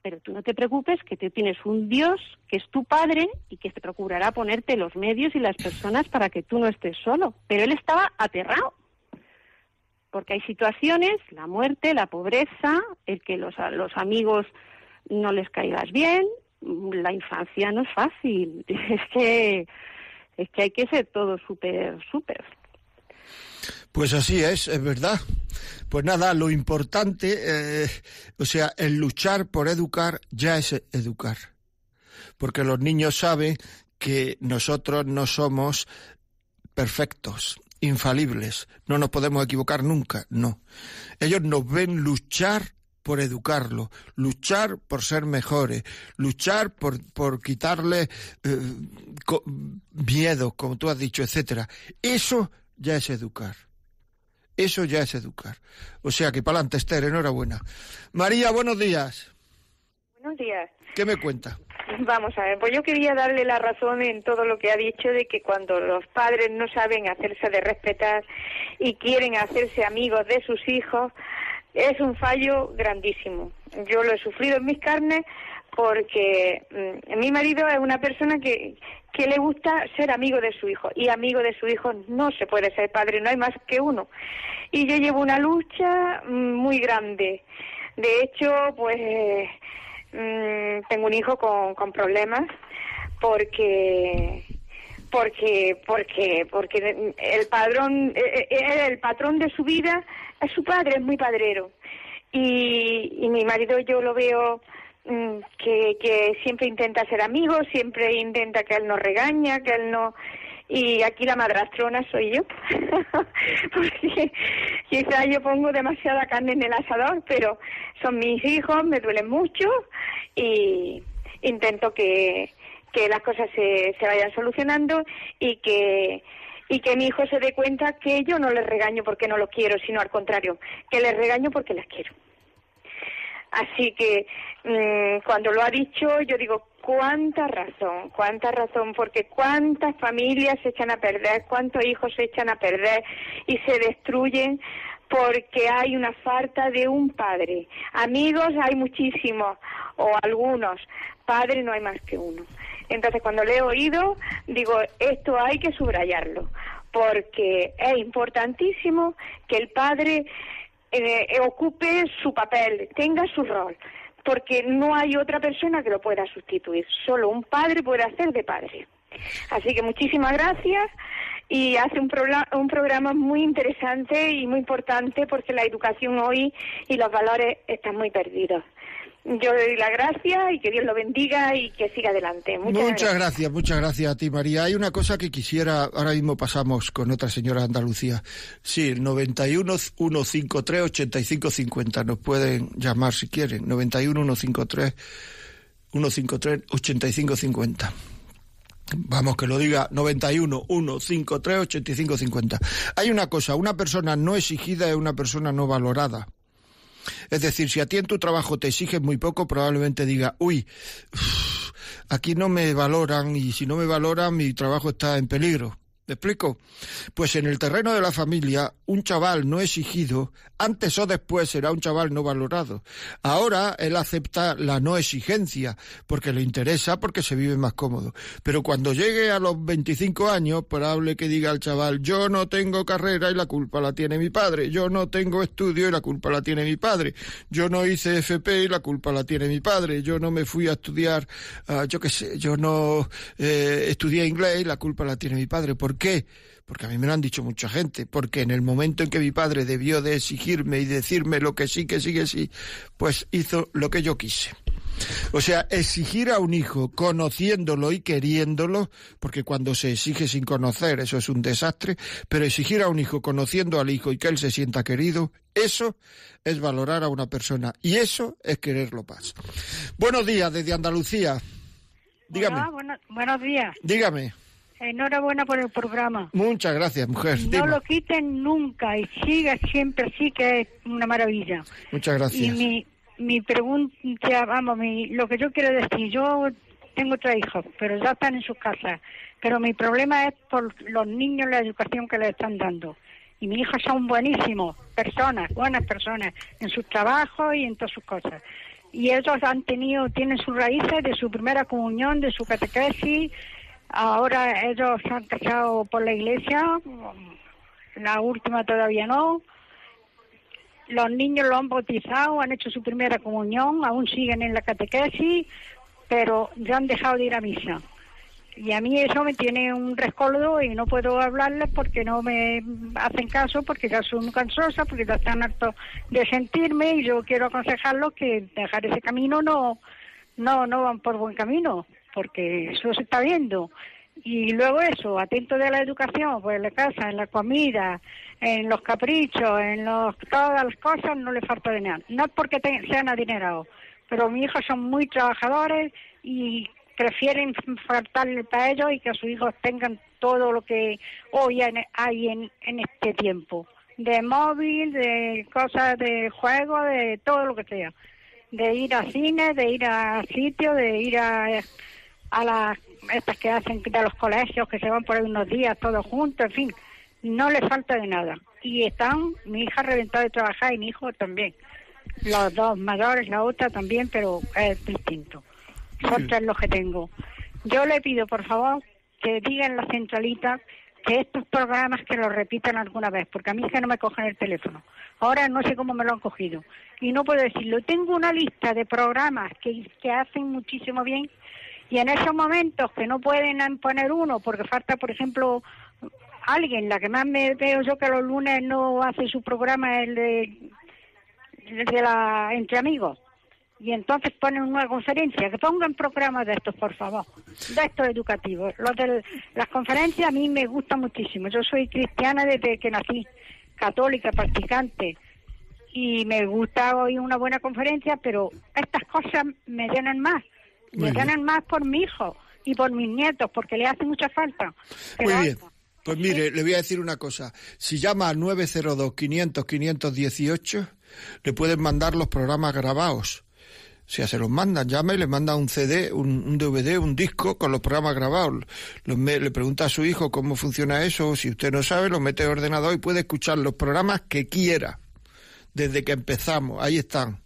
pero tú no te preocupes que tú tienes un Dios que es tu padre y que te procurará ponerte los medios y las personas para que tú no estés solo. Pero él estaba aterrado, porque hay situaciones, la muerte, la pobreza, el que los, los amigos no les caigas bien, la infancia no es fácil, es que, es que hay que ser todo súper, súper. Pues así es, es verdad. Pues nada, lo importante, eh, o sea, el luchar por educar ya es educar. Porque los niños saben que nosotros no somos perfectos, infalibles, no nos podemos equivocar nunca, no. Ellos nos ven luchar por educarlo, luchar por ser mejores, luchar por, por quitarle eh, miedo, como tú has dicho, etcétera. Eso ya es educar. Eso ya es educar. O sea que para adelante Esther, enhorabuena. María, buenos días. Buenos días. ¿Qué me cuenta? Vamos a ver, pues yo quería darle la razón en todo lo que ha dicho de que cuando los padres no saben hacerse de respetar y quieren hacerse amigos de sus hijos, es un fallo grandísimo. Yo lo he sufrido en mis carnes porque mm, mi marido es una persona que, que le gusta ser amigo de su hijo y amigo de su hijo no se puede ser padre, no hay más que uno. Y yo llevo una lucha mm, muy grande. De hecho, pues mm, tengo un hijo con, con problemas porque porque porque porque el padrón e, e, e, el patrón de su vida es su padre es muy padrero y, y mi marido yo lo veo Mm, que, siempre intenta ser amigo, siempre intenta que él no regaña, que él no y aquí la madrastrona soy yo, porque quizá yo pongo demasiada carne en el asador, pero son mis hijos, me duelen mucho y intento que, las cosas se, se vayan solucionando y que y que mi hijo se dé cuenta que yo no les regaño porque no lo quiero, sino al contrario, que les regaño porque las quiero. Así que mm, cuando lo ha dicho, yo digo, cuánta razón, cuánta razón, porque cuántas familias se echan a perder, cuántos hijos se echan a perder y se destruyen porque hay una falta de un padre. Amigos hay muchísimos o algunos, padre no hay más que uno. Entonces cuando le he oído, digo, esto hay que subrayarlo, porque es importantísimo que el padre eh, eh, ocupe su papel, tenga su rol, porque no hay otra persona que lo pueda sustituir. Solo un padre puede hacer de padre. Así que muchísimas gracias y hace un programa muy interesante y muy importante porque la educación hoy y los valores están muy perdidos. Yo le doy la gracia y que Dios lo bendiga y que siga adelante. Muchas, gracias. muchas gracias a ti, María. Hay una cosa que quisiera, ahora mismo pasamos con otra señora Andalucía. Sí, 91 153 8550. Nos pueden llamar si quieren. 91 153 153 8550. Vamos, que lo diga 91 153 8550. Hay una cosa, una persona no exigida es una persona no valorada. Es decir, si a ti en tu trabajo te exigen muy poco, probablemente diga, uy, aquí no me valoran y si no me valoran mi trabajo está en peligro. ¿Me explico? Pues en el terreno de la familia, un chaval no exigido, antes o después será un chaval no valorado. Ahora él acepta la no exigencia, porque le interesa, porque se vive más cómodo. Pero cuando llegue a los 25 años, probable que diga al chaval, yo no tengo carrera y la culpa la tiene mi padre, yo no tengo estudio y la culpa la tiene mi padre, yo no hice FP y la culpa la tiene mi padre, yo no me fui a estudiar, ah, yo qué sé, yo no eh, estudié inglés y la culpa la tiene mi padre. ¿Por ¿Por qué? Porque a mí me lo han dicho mucha gente, porque en el momento en que mi padre debió de exigirme y decirme lo que sí, que sí, que sí, pues hizo lo que yo quise. O sea, exigir a un hijo conociéndolo y queriéndolo, porque cuando se exige sin conocer eso es un desastre, pero exigir a un hijo conociendo al hijo y que él se sienta querido, eso es valorar a una persona y eso es quererlo más. Buenos días desde Andalucía. Dígame. buenos días. Dígame. Enhorabuena por el programa. Muchas gracias, mujer. No lo quiten nunca y siga siempre así, que es una maravilla. Muchas gracias. Y mi, mi pregunta, vamos, mi, lo que yo quiero decir, yo tengo tres hijos, pero ya están en sus casas. Pero mi problema es por los niños, la educación que les están dando. Y mis hijos son buenísimos, personas, buenas personas, en sus trabajos y en todas sus cosas. Y ellos han tenido, tienen sus raíces de su primera comunión, de su catequesis, Ahora ellos han casado por la iglesia, mm, la última todavía no. Los niños lo han bautizado, han hecho su primera comunión, aún siguen en la catequesis, pero ya han dejado de ir a misa. Y a mí eso me tiene un rescoldo y no puedo hablarles porque no me hacen caso, porque ya son cansosas, porque ya están hartos de sentirme y yo quiero aconsejarlos que dejar ese camino no, no, no van por buen camino porque eso se está viendo. Y luego eso, atento de la educación, pues en la casa, en la comida, en los caprichos, en los, todas las cosas, no le falta de nada... No es porque te, sean adinerados, pero mis hijos son muy trabajadores y prefieren faltarle para ellos y que sus hijos tengan todo lo que hoy hay en, en este tiempo, de móvil, de cosas de juego, de todo lo que sea, de ir a cine, de ir a sitio, de ir a a las estas que hacen de los colegios, que se van por ahí unos días todos juntos, en fin, no le falta de nada. Y están, mi hija reventada de trabajar y mi hijo también. Los dos mayores, la otra también, pero es distinto. Son tres los que tengo. Yo le pido, por favor, que digan la centralita que estos programas que los repitan alguna vez, porque a mí es que no me cogen el teléfono. Ahora no sé cómo me lo han cogido. Y no puedo decirlo. Tengo una lista de programas que, que hacen muchísimo bien y en esos momentos que no pueden em, poner uno porque falta, por ejemplo, alguien, la que más me veo yo que los lunes no hace su programa el de, el de la entre amigos. Y entonces ponen una conferencia, que pongan programas de estos, por favor, de estos educativos. Los de las conferencias a mí me gustan muchísimo. Yo soy cristiana desde que nací, católica, practicante, y me gusta oír una buena conferencia, pero estas cosas me llenan más. Me ganan más por mi hijo y por mis nietos, porque le hace mucha falta. Muy bien. Pues mire, le voy a decir una cosa. Si llama al 902-500-518, le pueden mandar los programas grabados. O sea, se los mandan, llama y le manda un CD, un, DVD, un disco con los programas grabados. le pregunta a su hijo cómo funciona eso, si usted no sabe, lo mete en ordenador y puede escuchar los programas que quiera. Desde que empezamos, ahí están.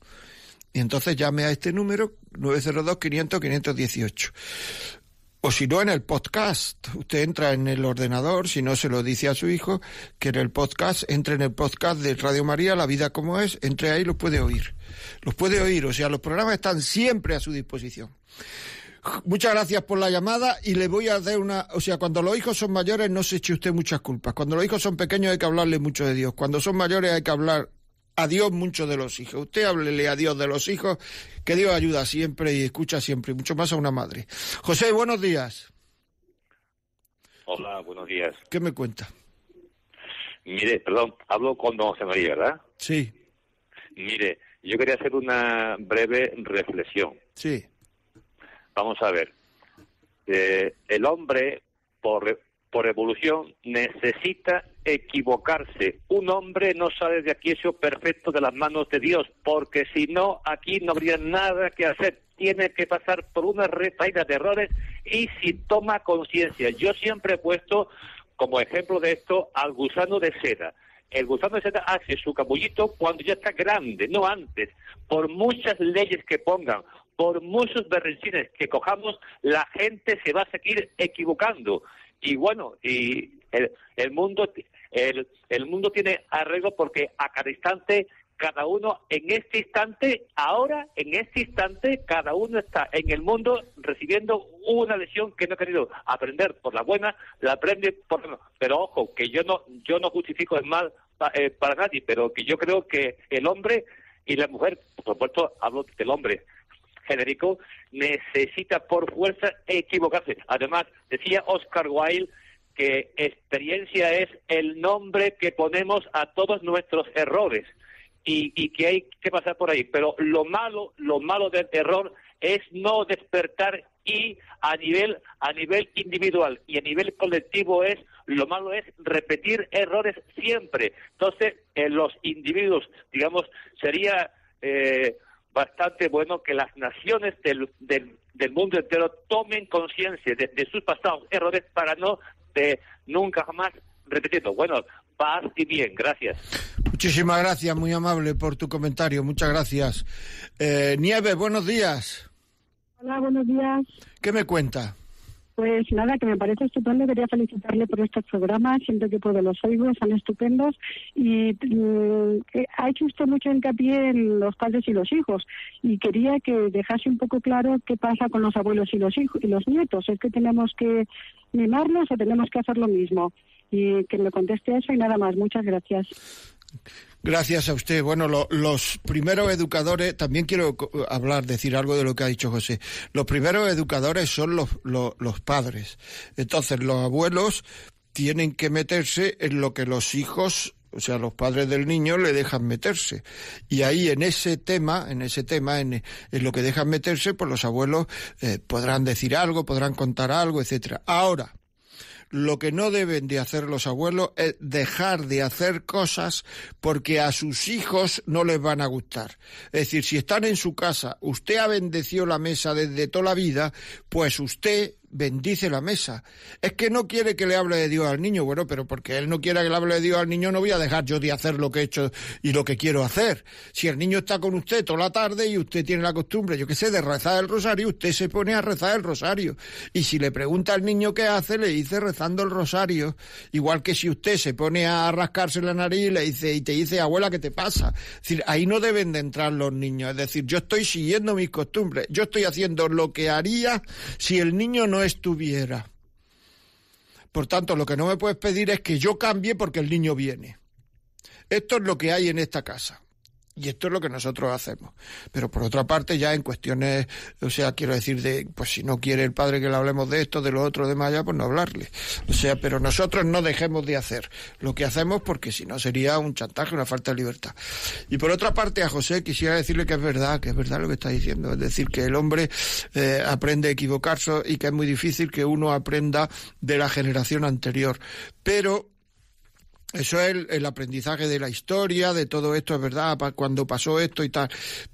Y entonces llame a este número 902-500-518. O si no, en el podcast. Usted entra en el ordenador, si no se lo dice a su hijo, que en el podcast, entre en el podcast de Radio María, La Vida como es, entre ahí y lo puede oír. Los puede oír, o sea, los programas están siempre a su disposición. Muchas gracias por la llamada y le voy a dar una... O sea, cuando los hijos son mayores no se eche usted muchas culpas. Cuando los hijos son pequeños hay que hablarle mucho de Dios. Cuando son mayores hay que hablar a Dios muchos de los hijos. Usted háblele a Dios de los hijos, que Dios ayuda siempre y escucha siempre, y mucho más a una madre. José, buenos días. Hola, buenos días. ¿Qué me cuenta? Mire, perdón, hablo con don José María, ¿verdad? Sí. Mire, yo quería hacer una breve reflexión. Sí. Vamos a ver. Eh, el hombre, por, por evolución, necesita equivocarse. Un hombre no sale de aquí eso perfecto de las manos de Dios, porque si no, aquí no habría nada que hacer. Tiene que pasar por una retaída de errores y si toma conciencia. Yo siempre he puesto como ejemplo de esto al gusano de seda. El gusano de seda hace su capullito cuando ya está grande, no antes. Por muchas leyes que pongan, por muchos berrinchines que cojamos, la gente se va a seguir equivocando. Y bueno, y el, el, mundo el, mundo tiene arreglo porque a cada instante, cada uno en este instante, ahora, en este instante, cada uno está en el mundo recibiendo una lesión que no ha querido aprender por la buena, la aprende por la Pero ojo, que yo no, yo no justifico el mal eh, para nadie, pero que yo creo que el hombre y la mujer, por supuesto, hablo del hombre, genérico, necesita por fuerza equivocarse. Además, decía Oscar Wilde que experiencia es el nombre que ponemos a todos nuestros errores y, y que hay que pasar por ahí. Pero lo malo, lo malo del error es no despertar y a nivel a nivel individual y a nivel colectivo es lo malo es repetir errores siempre entonces en los individuos digamos sería eh, bastante bueno que las naciones del, del, mundo entero tomen conciencia de, de, sus pasados errores para no nunca jamás, repitiendo, bueno, paz y bien, gracias. Muchísimas gracias, muy amable por tu comentario, muchas gracias. Eh, Nieve, buenos días. Hola, buenos días. ¿Qué me cuenta? Pues nada, que me parece estupendo. Quería felicitarle por estos programas. Siento que puedo los oigos son estupendos. Y mm, ha hecho usted mucho hincapié en los padres y los hijos. Y quería que dejase un poco claro qué pasa con los abuelos y los hijos y los nietos. Es que tenemos que mimarlos o tenemos que hacer lo mismo. Y que me conteste eso y nada más. Muchas gracias. Gracias a usted. Bueno, los primeros educadores, también quiero hablar, decir algo de lo que ha dicho José. Los primeros educadores son los, los, padres. Entonces, los abuelos tienen que meterse en lo que los hijos o sea, los padres del niño le dejan meterse. Y ahí en ese tema, en ese tema, en, lo que dejan meterse, pues los abuelos eh, podrán decir algo, podrán contar algo, etcétera. Ahora, lo que no deben de hacer los abuelos es dejar de hacer cosas porque a sus hijos no les van a gustar. Es decir, si están en su casa, usted ha bendecido la mesa desde toda la vida, pues usted bendice la mesa. Es que no quiere que le hable de Dios al niño, bueno, pero porque él no quiera que le hable de Dios al niño, no voy a dejar yo de hacer lo que he hecho y lo que quiero hacer. Si el niño está con usted toda la tarde y usted tiene la costumbre, yo qué sé, de rezar el rosario, usted se pone a rezar el rosario. Y si le pregunta al niño qué hace, le dice rezando el rosario. Igual que si usted se pone a rascarse la nariz y le dice, y te dice, abuela, ¿qué te pasa? Es decir, ahí no deben de entrar los niños. Es decir, yo estoy siguiendo mis costumbres, yo estoy haciendo lo que haría si el niño no estuviera. Por tanto, lo que no me puedes pedir es que yo cambie porque el niño viene. Esto es lo que hay en esta casa. Y esto es lo que nosotros hacemos. Pero por otra parte, ya en cuestiones, o sea, quiero decir, de, pues si no quiere el padre que le hablemos de esto, de lo otro, de más allá, pues no hablarle. O sea, pero nosotros no dejemos de hacer lo que hacemos porque si no sería un chantaje, una falta de libertad. Y por otra parte, a José quisiera decirle que es verdad, que es verdad lo que está diciendo. Es decir, que el hombre eh, aprende a equivocarse y que es muy difícil que uno aprenda de la generación anterior. Pero eso es el, el, aprendizaje de la historia, de todo esto, es verdad, cuando pasó esto y tal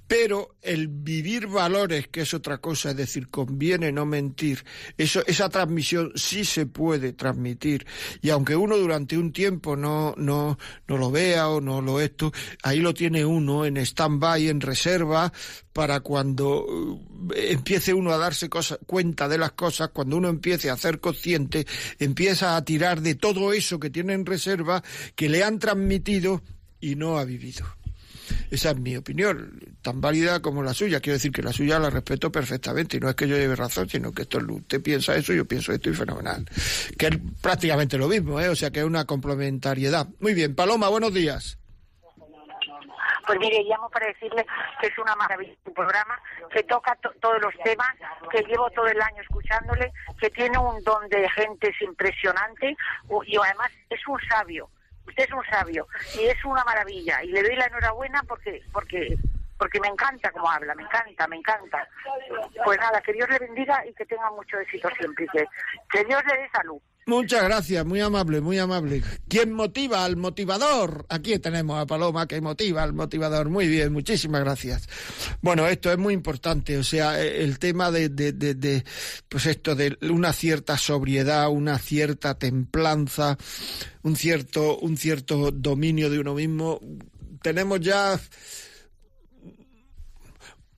pero el vivir valores, que es otra cosa, es decir, conviene no mentir, eso, esa transmisión sí se puede transmitir. Y aunque uno durante un tiempo no, no, no lo vea o no lo esto, ahí lo tiene uno en stand-by, en reserva, para cuando eh, empiece uno a darse cuenta de las cosas, cuando uno empiece a ser consciente, empieza a tirar de todo eso que tiene en reserva, que le han transmitido y no ha vivido. Esa es mi opinión, tan válida como la suya. Quiero decir que la suya la respeto perfectamente y no es que yo lleve razón, sino que esto usted piensa eso, yo pienso esto y fenomenal. Que es prácticamente lo mismo, ¿eh? o sea que es una complementariedad. Muy bien, Paloma, buenos días. Pues mire, llamo para decirle que es una maravilla programa, que toca todos los temas, que llevo todo el año escuchándole, que tiene un don de gentes impresionante y además es un sabio usted es un sabio y es una maravilla y le doy la enhorabuena porque porque porque me encanta cómo habla, me encanta, me encanta. Pues nada, que Dios le bendiga y que tenga mucho éxito siempre que Dios le dé salud. Muchas gracias, muy amable, muy amable. ¿Quién motiva al motivador? Aquí tenemos a Paloma que motiva al motivador. Muy bien, muchísimas gracias. Bueno, esto es muy importante, o sea, eh, el tema de, de, pues esto, de una cierta sobriedad, una cierta templanza, un cierto, un cierto dominio de uno mismo. Tenemos ya...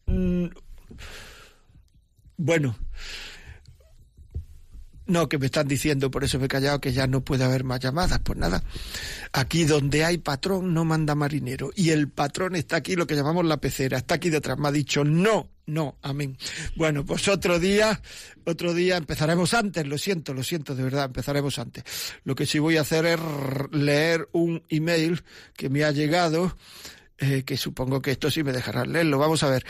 Mm, bueno, no, que me están diciendo, por eso me he callado, que ya no puede haber más llamadas. Pues nada, aquí donde hay patrón no manda marinero. Y el patrón está aquí, lo que llamamos la pecera, está aquí detrás. Me ha dicho, no, no, amén. Bueno, pues otro día, otro día empezaremos antes, lo siento, lo siento, de verdad, empezaremos antes. Lo que sí voy a hacer es leer un email que me ha llegado, eh, que supongo que esto sí me dejarán leerlo. Vamos a ver.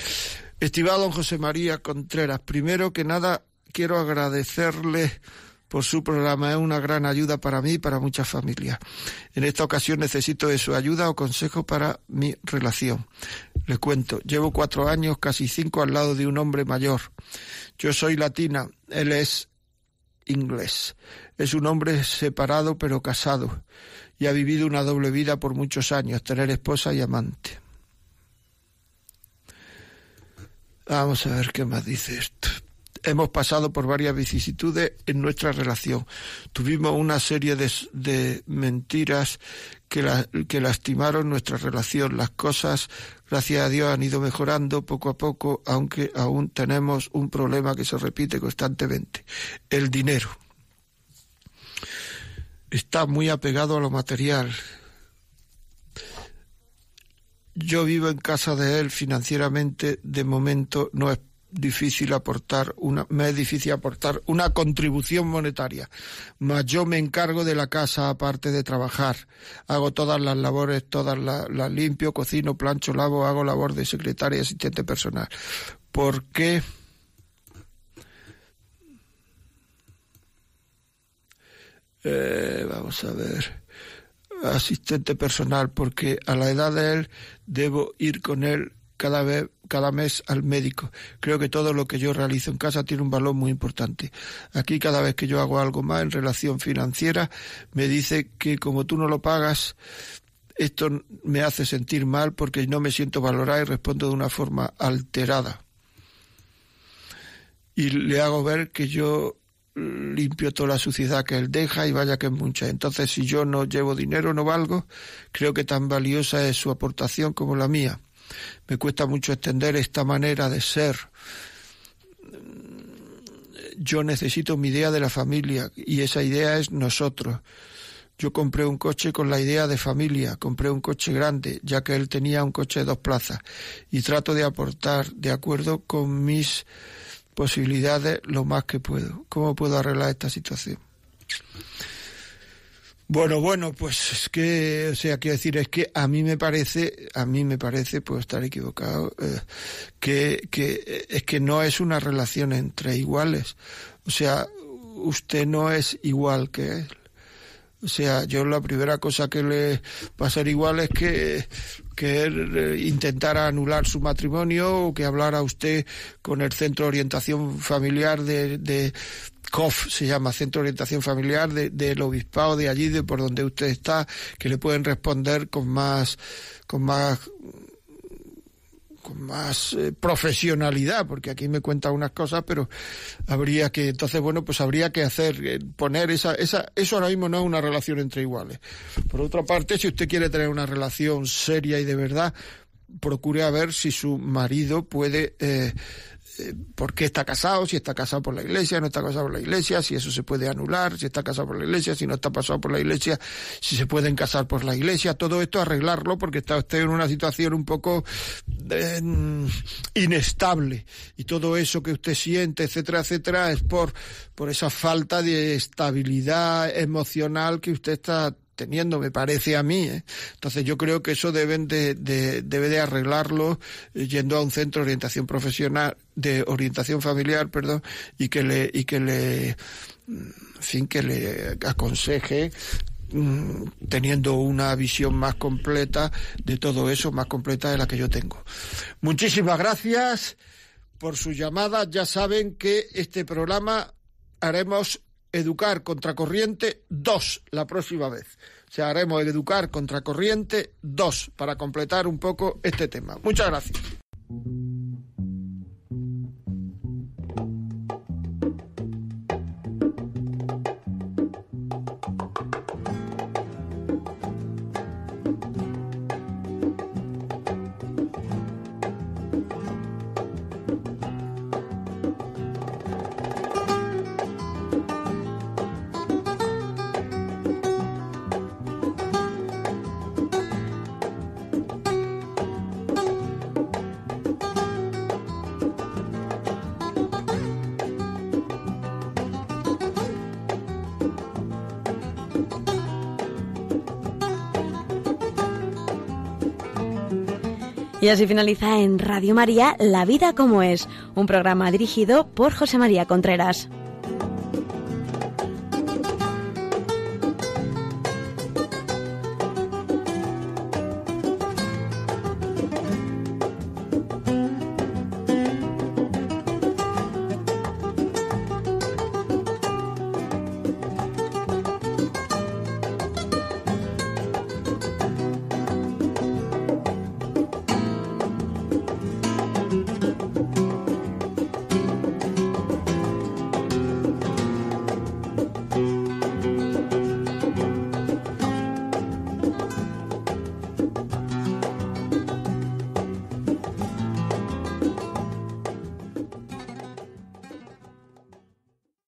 Estimado don José María Contreras, primero que nada, quiero agradecerle por su programa. Es una gran ayuda para mí y para muchas familias. En esta ocasión necesito de su ayuda o consejo para mi relación. Les cuento, llevo cuatro años, casi cinco, al lado de un hombre mayor. Yo soy latina, él es inglés. Es un hombre separado pero casado y ha vivido una doble vida por muchos años, tener esposa y amante. Vamos a ver qué más dice esto hemos pasado por varias vicisitudes en nuestra relación. Tuvimos una serie de, mentiras que, que, lastimaron nuestra relación. Las cosas, gracias a Dios, han ido mejorando poco a poco, aunque aún tenemos un problema que se repite constantemente, el dinero. Está muy apegado a lo material. Yo vivo en casa de él financieramente, de momento no es difícil aportar una, me es difícil aportar una contribución monetaria, más yo me encargo de la casa aparte de trabajar. Hago todas las labores, todas las, limpio, cocino, plancho, lavo, hago labor de secretaria y asistente personal. ¿Por qué? Eh, vamos a ver asistente personal porque a la edad de él debo ir con él cada, vez, cada mes al médico. Creo que todo lo que yo realizo en casa tiene un valor muy importante. Aquí cada vez que yo hago algo más en relación financiera, me dice que como tú no lo pagas, esto me hace sentir mal porque no me siento valorada y respondo de una forma alterada. Y le hago ver que yo limpio toda la suciedad que él deja y vaya que es mucha. Entonces, si yo no llevo dinero, no valgo, creo que tan valiosa es su aportación como la mía. Me cuesta mucho extender esta manera de ser. Yo necesito mi idea de la familia y esa idea es nosotros. Yo compré un coche con la idea de familia, compré un coche grande, ya que él tenía un coche de dos plazas, y trato de aportar, de acuerdo con mis posibilidades, lo más que puedo. ¿Cómo puedo arreglar esta situación? Bueno, bueno, pues es que, o sea, quiero decir, es que a mí me parece, a mí me parece, puedo estar equivocado, eh, que, que eh, es que no es una relación entre iguales. O sea, usted no es igual que él. O sea, yo la primera cosa que le va a ser igual es que, que él eh, intentara anular su matrimonio o que hablara usted con el centro de orientación familiar de, COF se llama, Centro de Orientación Familiar de, del Obispado de allí, de por donde usted está, que le pueden responder con más, con más con más eh, profesionalidad, porque aquí me cuenta unas cosas, pero habría que, entonces, bueno, pues habría que hacer, eh, poner esa, esa, eso ahora mismo no es una relación entre iguales. Por otra parte, si usted quiere tener una relación seria y de verdad, procure a ver si su marido puede eh, este, por qué está casado, si está casado por la iglesia, no está casado por la iglesia, si eso se puede anular, si está casado por la iglesia, si no está pasado por la iglesia, si se pueden casar por la iglesia, todo esto arreglarlo porque está usted en una situación un poco eh, inestable y todo eso que usted siente, etcétera, etcétera, es por, por esa falta de estabilidad emocional que usted está teniendo, me parece a mí. ¿eh? Entonces yo creo que eso deben de, debe de arreglarlo eh, yendo a un centro de orientación profesional, de orientación familiar, perdón, y que le, y que le, mm, que le aconseje mm, teniendo una visión más completa de todo eso, más completa de la que yo tengo. Muchísimas gracias por su llamada. Ya saben que este programa haremos Educar Contracorriente 2 la próxima vez. se sea, haremos Educar Contracorriente 2 para completar un poco este tema. Muchas gracias. Y así finaliza en Radio María La Vida como es, un programa dirigido por José María Contreras.